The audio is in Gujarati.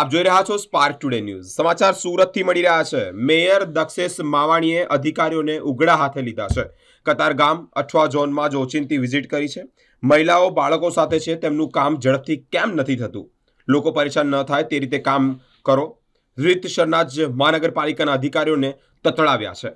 આપ જોઈ રહ્યા છો સ્પાર્ક ટુડે ન્યૂઝ સમાચાર સુરતથી મળી રહ્યા છે મેયર દક્ષેશ માવાણીએ અધિકારીઓને ઉઘડા હાથે લીધા છે કતારગામ અઠવા ઝોનમાં જ ઓચિંતી વિઝિટ કરી છે મહિલાઓ બાળકો સાથે છે તેમનું કામ ઝડપથી કેમ નથી થતું લોકો પરેશાન ન થાય તે રીતે કામ કરો રીતસરના જ મહાનગરપાલિકાના અધિકારીઓને તતડાવ્યા છે